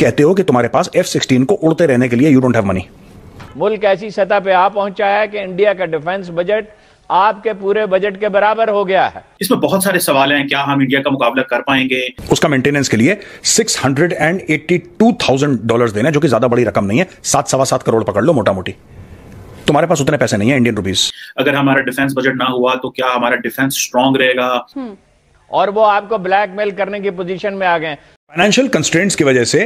कहते हो कि तुम्हारे पास एफ सिक्सटीन को उड़ते रहने के लिए यू डोंट हैव मनी मुल्क ऐसी सतह पे आ पहुंचा है कि इंडिया का डिफेंस बजट आपके पूरे बजट के बराबर हो गया है इसमें बहुत सारे सवाल हैं क्या हम इंडिया का मुकाबला कर पाएंगे उसका मेंटेनेंस के लिए six hundred and eighty two thousand dollar देना जो कि ज्यादा बड़ी रकम नहीं है सात सवा सात करोड़ पकड़ लो मोटा मोटी तुम्हारे पास उतने पैसे नहीं है इंडियन रुपीज अगर हमारा डिफेंस बजट ना हुआ तो क्या हमारा डिफेंस स्ट्रांग रहेगा हम्म। और वो आपको ब्लैकमेल करने की पोजीशन में आ गए फाइनेंशियल कंस्ट्रेंट्स की वजह से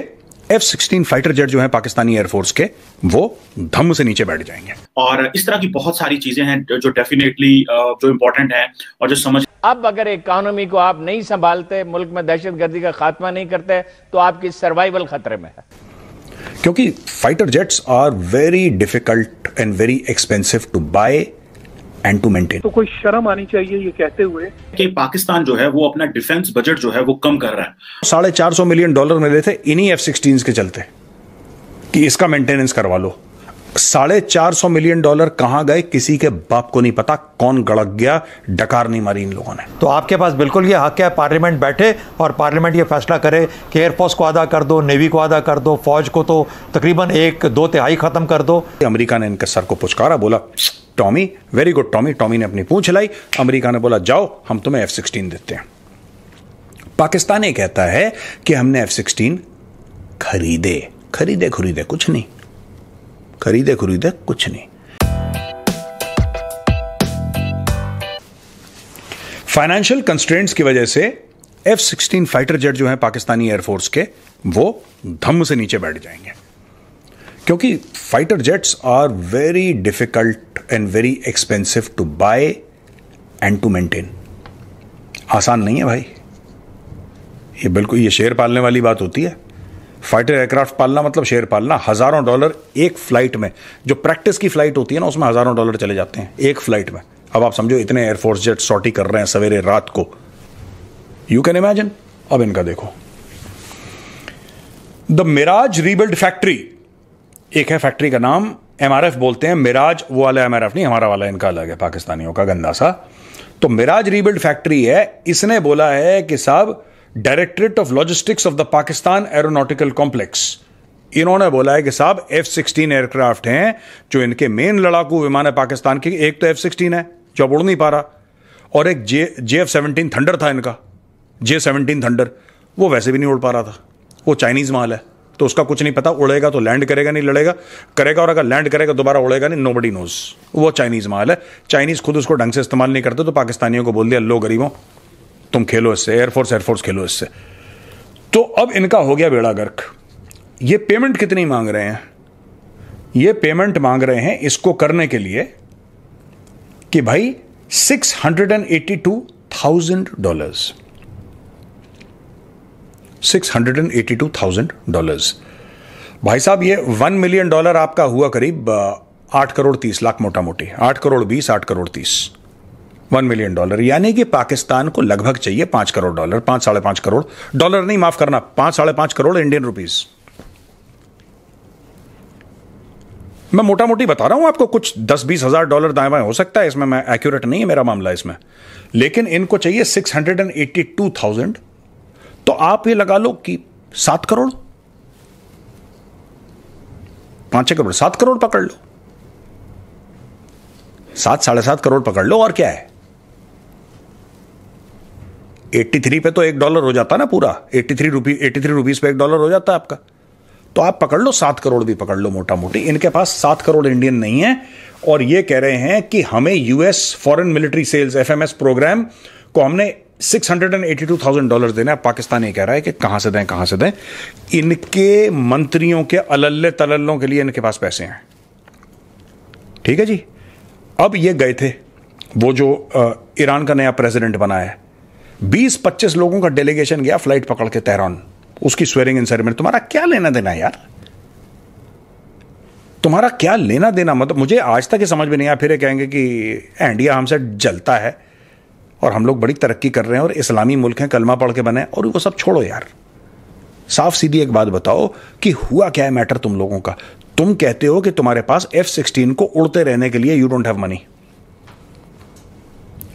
एफ सिक्सटीन फाइटर जेट जो है पाकिस्तानी एयरफोर्स के वो धम से नीचे बैठ जाएंगे और इस तरह की बहुत सारी चीजें हैं जो डेफिनेटली जो इंपॉर्टेंट है और जो समझ अब अगर इकोनॉमी को आप नहीं संभालते मुल्क में दहशत गर्दी का खात्मा नहीं करते तो आपकी सर्वाइवल खतरे में है क्योंकि fighter jets are very difficult and very expensive to buy and to maintain तो कोई शर्म आनी चाहिए ये कहते हुए कि पाकिस्तान जो है वो अपना डिफेंस बजट जो है वो कम कर रहा है साढ़े चार सौ मिलियन डॉलर मिले थे इन्हीं एफ सिक्सटीन के चलते कि इसका मेंटेनेंस करवा लो साढ़े चार सौ मिलियन डॉलर कहां गए किसी के बाप को नहीं पता कौन गड़क गया डकार नहीं मारी इन लोगों ने तो आपके पास बिल्कुल ये हक है पार्लियामेंट बैठे और पार्लियामेंट ये फैसला करे कि एयरफोर्स को अदा कर दो नेवी को अदा कर दो फौज को तो तकरीबन एक दो तिहाई खत्म कर दो अमरीका ने इनके सर को पुचकारा बोला Tommy very good Tommy Tommy ने अपनी पूछ लाई अमरीका ने बोला जाओ हम तुम्हें एफ सिक्सटीन देते हैं पाकिस्तान ये कहता है कि हमने एफ सिक्सटीन खरीदे खरीदे खरीदे कुछ नहीं खरीदे खरीदे कुछ नहीं फाइनेंशियल कंस्ट्रेंट्स की वजह से एफ सिक्सटीन फाइटर जेट जो है पाकिस्तानी एयरफोर्स के वो धम से नीचे बैठ जाएंगे क्योंकि fighter jets are very difficult and very expensive to buy and to maintain आसान नहीं है भाई ये बिल्कुल ये शेर पालने वाली बात होती है फाइटर एयरक्राफ्ट पालना मतलब शेयर पालना हज़ारों डॉलर एक फ़्लाइट में जो प्रैक्टिस की फ़्लाइट होती है ना उसमें हज़ारों डॉलर चले जाते हैं एक फ़्लाइट में अब आप समझो इतने एयरफोर्स जेट सॉटी कर रहे हैं सवेरे रात को यू कैन इमेजिन अब इनका देखो द मिराज रीबिल्ड फैक्ट्री एक है फैक्ट्री का नाम एम बोलते हैं मिराज वो वाला एम नहीं हमारा वाला इनका अलग है पाकिस्तानियों का गंदा सा तो मिराज रीबिल्ड फैक्ट्री है इसने बोला है कि साहब directorate of logistics of the Pakistan aeronautical complex इन्होंने बोला है कि साहब एफ सिक्सटीन एयरक्राफ्ट हैं जो इनके मेन लड़ाकू विमान है पाकिस्तान के एक तो एफ सिक्सटीन है जो अब उड़ नहीं पा रहा और एक J J F seventeen thunder था इनका जे सेवनटीन थंडर वो वैसे भी नहीं उड़ पा रहा था वो चाइनीज़ माल है तो उसका कुछ नहीं पता उड़ेगा तो लैंड करेगा नहीं लड़ेगा करेगा और अगर लैंड करेगा दोबारा उड़ेगा नहीं नो बडी नोज वो चाइनीज़ माल है चाइनीज़ खुद उसको ढंग से इस्तेमाल नहीं करते तो पाकिस्तानियों को बोल दिया लो गरीबों तुम खेलो इससे एयरफोर्स एयरफोर्स खेलो इससे तो अब इनका हो गया बेड़ा गर्क ये पेमेंट कितनी मांग रहे हैं ये पेमेंट मांग रहे हैं इसको करने के लिए कि भाई six hundred and eighty two thousand dollar six hundred and eighty two thousand dollar भाई साहब ये वन मिलियन डॉलर आपका हुआ करीब आठ करोड़ तीस लाख मोटा मोटी आठ करोड़ बीस आठ करोड़ तीस वन मिलियन डॉलर यानी कि पाकिस्तान को लगभग चाहिए पांच करोड़ डॉलर पांच साढ़े पांच करोड़ डॉलर नहीं माफ करना पांच साढ़े पांच करोड़ इंडियन रुपीज मैं मोटा मोटी बता रहा हूं आपको कुछ दस बीस हजार डॉलर दाएं बाएं हो सकता है इसमें मैं एक्यूरेट नहीं है मेरा मामला इसमें लेकिन इनको चाहिए six hundred and eighty two thousand तो आप ये लगा लो कि सात करोड़ पांच करोड़ सात करोड़ पकड़ लो सात साढ़े सात करोड़ पकड़ लो और क्या है 83 पे तो एक डॉलर हो जाता ना पूरा 83 three rupee eighty three rupees पे एक डॉलर हो जाता है आपका तो आप पकड़ लो सात करोड़ भी पकड़ लो मोटा मोटी इनके पास सात करोड़ इंडियन नहीं है और ये कह रहे हैं कि हमें US foreign military sales F programme को हमने six hundred and eighty two thousand dollar देना पाकिस्तान ये कह रहा है कि कहां से दें कहां से दें इनके मंत्रियों के अलल्ले तलल्लों के लिए इनके पास पैसे हैं ठीक है जी अब ये गए थे वो जो ईरान का नया प्रेसिडेंट बना है बीस पच्चीस लोगों का डेलीगेशन गया फ्लाइट पकड़ के तेहरान उसकी स्वेरिंग इन सेरेमनी तुम्हारा क्या लेना देना यार तुम्हारा क्या लेना देना मतलब मुझे आज तक ये समझ में नहीं आया फिर कहेंगे कि इंडिया हमसे जलता है और हम लोग बड़ी तरक्की कर रहे हैं और इस्लामी मुल्क हैं कलमा पढ़ के बने और वो सब छोड़ो यार साफ सीधी एक बात बताओ कि हुआ क्या है मैटर तुम लोगों का तुम कहते हो कि तुम्हारे पास एफ सिक्सटीन को उड़ते रहने के लिए यू डोंट हैव मनी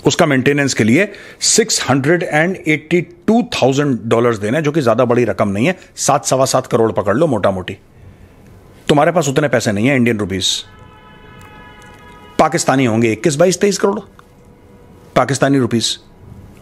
उसका मेंटेनेंस के लिए six hundred and eighty two thousand dollar देने जो कि ज्यादा बड़ी रकम नहीं है सात सवा सात करोड़ पकड़ लो मोटा मोटी तुम्हारे पास उतने पैसे नहीं है इंडियन रुपीज पाकिस्तानी होंगे इक्कीस बाईस तेईस करोड़ पाकिस्तानी रुपीज़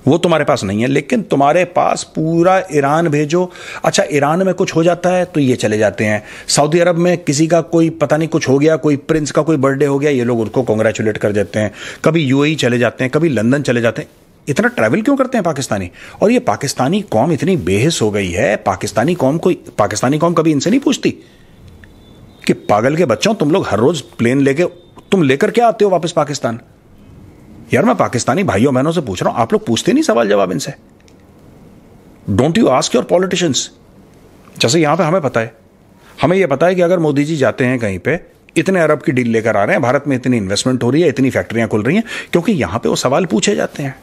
वो तुम्हारे पास नहीं है लेकिन तुम्हारे पास पूरा ईरान भेजो अच्छा ईरान में कुछ हो जाता है तो ये चले जाते हैं सऊदी अरब में किसी का कोई पता नहीं कुछ हो गया कोई प्रिंस का कोई बर्थडे हो गया ये लोग उनको कॉन्ग्रेचुलेट कर देते हैं कभी यू e चले जाते हैं कभी लंदन चले जाते हैं इतना ट्रैवल क्यों करते हैं पाकिस्तानी और ये पाकिस्तानी कौम इतनी बेहस हो गई है पाकिस्तानी कौम कोई पाकिस्तानी कौम कभी इनसे नहीं पूछती कि पागल के बच्चों तुम लोग हर रोज प्लेन लेके तुम लेकर क्या आते हो वापस पाकिस्तान यार मैं पाकिस्तानी भाइयों बहनों से पूछ रहा हूं आप लोग पूछते नहीं सवाल जवाब इनसे don't you ask your politicians जैसे यहां पे हमें पता है हमें यह पता है कि अगर मोदी जी जाते हैं कहीं पे इतने अरब की डील लेकर आ रहे हैं भारत में इतनी इन्वेस्टमेंट हो रही है इतनी फैक्ट्रियां खुल रही हैं क्योंकि यहां पे वो सवाल पूछे जाते हैं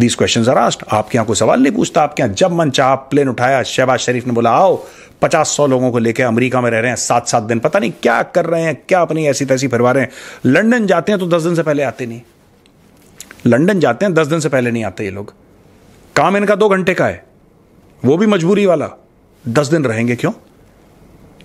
दीज क्वेश्चन आर आस्ट आपके यहां कोई सवाल नहीं पूछता आपके यहां जब मन चाह प्लेन उठाया शहबाज शरीफ ने बोला आओ पचास सौ लोगों को लेकर अमेरिका में रह रहे हैं सात सात दिन पता नहीं क्या कर रहे हैं क्या अपनी ऐसी तैसी फिरवा रहे हैं लंदन जाते हैं तो दस दिन से पहले आते नहीं लंदन जाते हैं दस दिन से पहले नहीं आते ये लोग काम इनका दो घंटे का है वो भी मजबूरी वाला दस दिन रहेंगे क्यों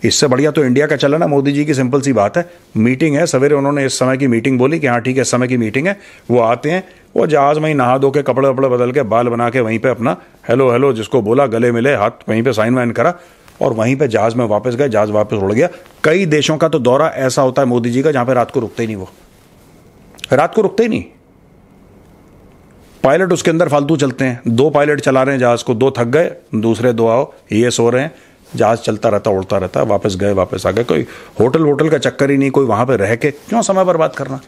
इससे बढ़िया तो इंडिया का चला ना मोदी जी की सिंपल सी बात है मीटिंग है सवेरे उन्होंने इस समय की मीटिंग बोली कि हाँ ठीक है इस समय की मीटिंग है वो आते हैं वो जहाज में ही नहा धो के कपड़े वपड़े बदल के बाल बना के वहीं पे अपना हेलो हेलो जिसको बोला गले मिले हाथ वहीं पे साइन वाइन करा और वहीं पे जहाज में वापस गए जहाज वापस उड़ गया कई देशों का तो दौरा ऐसा होता है मोदी जी का जहां पे रात को रुकते ही नहीं वो रात को रुकते ही नहीं पायलट उसके अंदर फालतू चलते हैं दो पायलट चला रहे हैं जहाज़ को दो थक गए दूसरे दो आओ ये सो रहे हैं जहाज़ चलता रहता उड़ता रहता वापस गए वापस आ गए कोई होटल वोटल का चक्कर ही नहीं कोई वहां पर रह के क्यों समय पर बात करना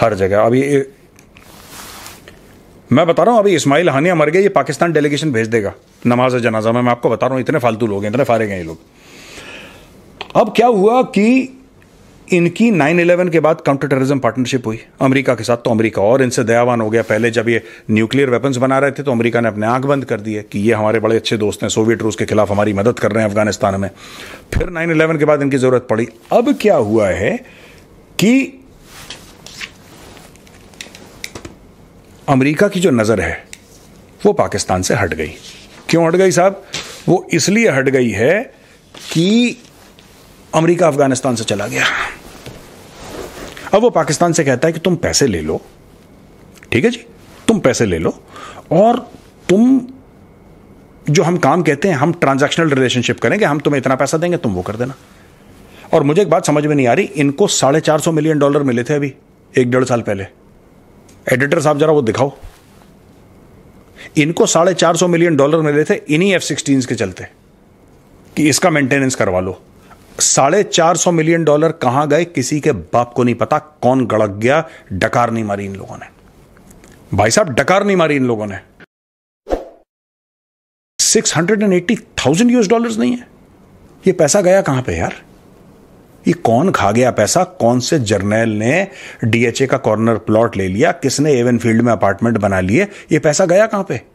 हर जगह अभी मैं बता रहा हूं अभी इस्माइल हानिया मर गए ये पाकिस्तान डेलीगेशन भेज देगा नमाज जनाजा में मैं आपको बता रहा हूँ इतने फालतू लोग हैं इतने फारे गए ये लोग अब क्या हुआ कि इनकी 9/11 के बाद काउंटर टेररिज्म पार्टनरशिप हुई अमेरिका के साथ तो अमेरिका और इनसे दयावान हो गया पहले जब ये न्यूक्लियर वेपन्स बना रहे थे तो अमेरिका ने अपने आंख बंद कर दी है कि ये हमारे बड़े अच्छे दोस्त हैं सोवियत रूस के खिलाफ हमारी मदद कर रहे हैं अफगानिस्तान में फिर नाइन इलेवन के बाद इनकी ज़रूरत पड़ी अब क्या हुआ है कि अमरीका की जो नज़र है वो पाकिस्तान से हट गई क्यों हट गई साहब वो इसलिए हट गई है कि अमेरिका अफगानिस्तान से चला गया अब वो पाकिस्तान से कहता है कि तुम पैसे ले लो ठीक है जी तुम पैसे ले लो और तुम जो हम काम कहते हैं हम ट्रांजैक्शनल रिलेशनशिप करेंगे हम तुम्हें इतना पैसा देंगे तुम वो कर देना और मुझे एक बात समझ में नहीं आ रही इनको साढ़े चार सौ मिलियन डॉलर मिले थे अभी एक डेढ़ साल पहले एडिटर साहब जरा वो दिखाओ इनको साढ़े चार सौ मिलियन डॉलर मिले थे इन्हीं एफ सिक्सटीन के चलते कि इसका मेंटेनेंस करवा लो साढ़े चार सौ मिलियन डॉलर कहां गए किसी के बाप को नहीं पता कौन गड़क गया डकार नहीं मारी इन लोगों ने भाई साहब डकार नहीं मारी इन लोगों ने six hundred and eighty thousand US dollar नहीं है ये पैसा गया कहां पे यार ये कौन खा गया पैसा कौन से जर्नैल ने डीएचए का कॉर्नर प्लॉट ले लिया किसने एवन फील्ड में अपार्टमेंट बना लिए ये पैसा गया कहां पे